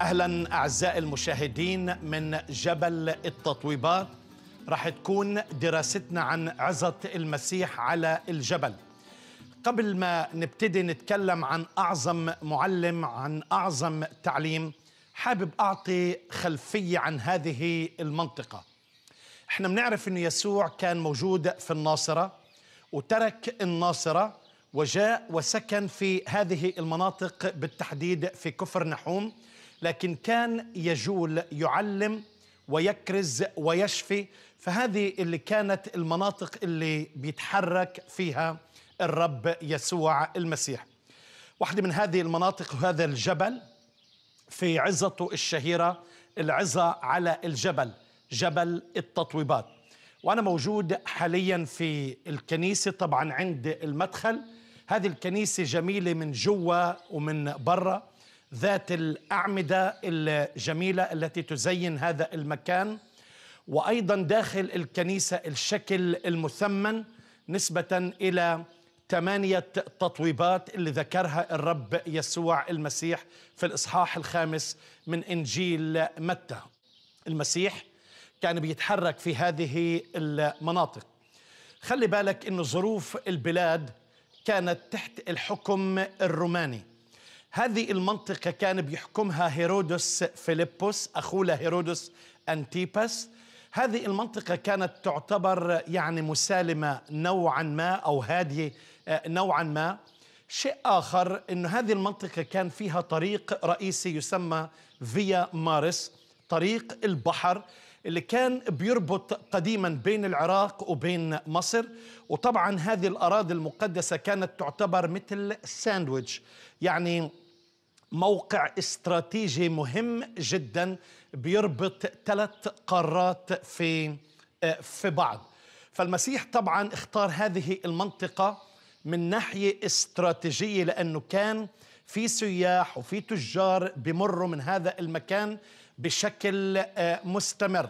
اهلا اعزائي المشاهدين من جبل التطويبات رح تكون دراستنا عن عزه المسيح على الجبل قبل ما نبتدي نتكلم عن اعظم معلم عن اعظم تعليم حابب اعطي خلفيه عن هذه المنطقه احنا بنعرف ان يسوع كان موجود في الناصره وترك الناصره وجاء وسكن في هذه المناطق بالتحديد في كفر نحوم لكن كان يجول يعلم ويكرز ويشفي فهذه اللي كانت المناطق اللي بيتحرك فيها الرب يسوع المسيح واحدة من هذه المناطق هذا الجبل في عظته الشهيرة العزة على الجبل جبل التطويبات وأنا موجود حاليا في الكنيسة طبعا عند المدخل هذه الكنيسة جميلة من جوا ومن برا ذات الأعمدة الجميلة التي تزين هذا المكان وأيضا داخل الكنيسة الشكل المثمن نسبة إلى ثمانية تطويبات اللي ذكرها الرب يسوع المسيح في الإصحاح الخامس من إنجيل متى المسيح كان بيتحرك في هذه المناطق خلي بالك أن ظروف البلاد كانت تحت الحكم الروماني هذه المنطقة كان بيحكمها هيرودس فيليبوس أخوه لهيرودس أنتيباس هذه المنطقة كانت تعتبر يعني مسالمة نوعا ما أو هادية آه، نوعا ما شيء آخر أن هذه المنطقة كان فيها طريق رئيسي يسمى فيا مارس طريق البحر اللي كان بيربط قديما بين العراق وبين مصر وطبعا هذه الأراضي المقدسة كانت تعتبر مثل ساندويتش يعني موقع استراتيجي مهم جدا بيربط ثلاث قارات في آه، في بعض فالمسيح طبعا اختار هذه المنطقة من ناحية استراتيجية لأنه كان في سياح وفي تجار بمروا من هذا المكان بشكل آه، مستمر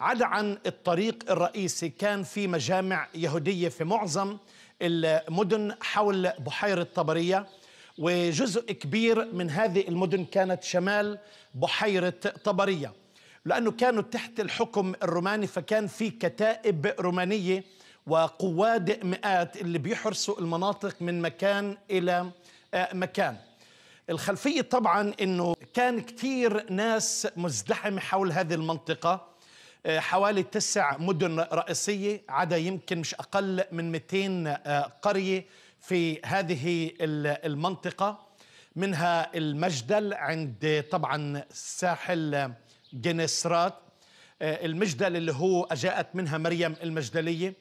عدا عن الطريق الرئيسي كان في مجامع يهودية في معظم المدن حول بحيرة طبرية وجزء كبير من هذه المدن كانت شمال بحيرة طبرية لأنه كانوا تحت الحكم الروماني فكان في كتائب رومانية وقواد مئات اللي بيحرسوا المناطق من مكان إلى آه، مكان الخلفية طبعا أنه كان كتير ناس مزدحمة حول هذه المنطقة آه، حوالي تسع مدن رئيسية عدا يمكن مش أقل من 200 آه، قرية في هذه المنطقة منها المجدل عند طبعا ساحل جنسرات آه، المجدل اللي هو أجاءت منها مريم المجدلية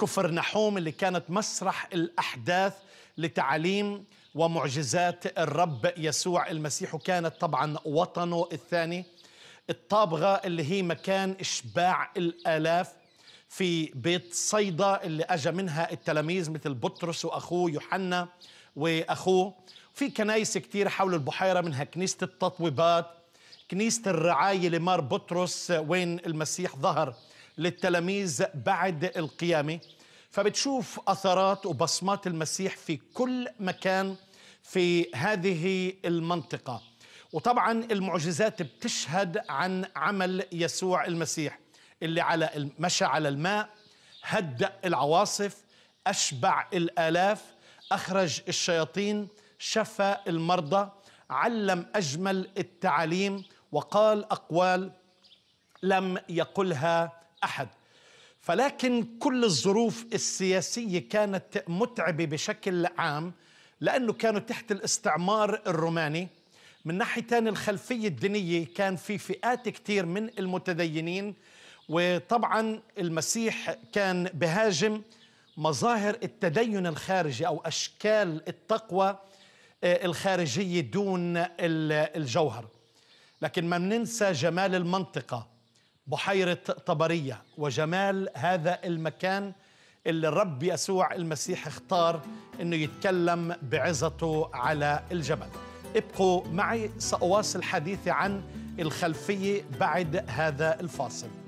كفر نحوم اللي كانت مسرح الأحداث لتعليم ومعجزات الرب يسوع المسيح وكانت طبعا وطنه الثاني الطابغة اللي هي مكان إشباع الآلاف في بيت صيدا اللي أجا منها التلاميذ مثل بطرس وأخوه يوحنا وأخوه في كنايس كتير حول البحيرة منها كنيسة التطويبات كنيسة الرعاية لمار بطرس وين المسيح ظهر للتلاميذ بعد القيامة فبتشوف اثرات وبصمات المسيح في كل مكان في هذه المنطقه وطبعا المعجزات بتشهد عن عمل يسوع المسيح اللي على مشى على الماء هدأ العواصف أشبع الآلاف أخرج الشياطين شفى المرضى علم أجمل التعاليم وقال أقوال لم يقلها أحد فلكن كل الظروف السياسية كانت متعبة بشكل عام لأنه كانوا تحت الاستعمار الروماني من ناحية تاني الخلفية الدينية كان في فئات كتير من المتدينين وطبعا المسيح كان بهاجم مظاهر التدين الخارجي أو أشكال التقوى آه، الخارجية دون الجوهر لكن ما بننسى جمال المنطقة بحيرة طبرية وجمال هذا المكان اللي الرب يسوع المسيح اختار انه يتكلم بعزته على الجبل ابقوا معي سأواصل حديثي عن الخلفية بعد هذا الفاصل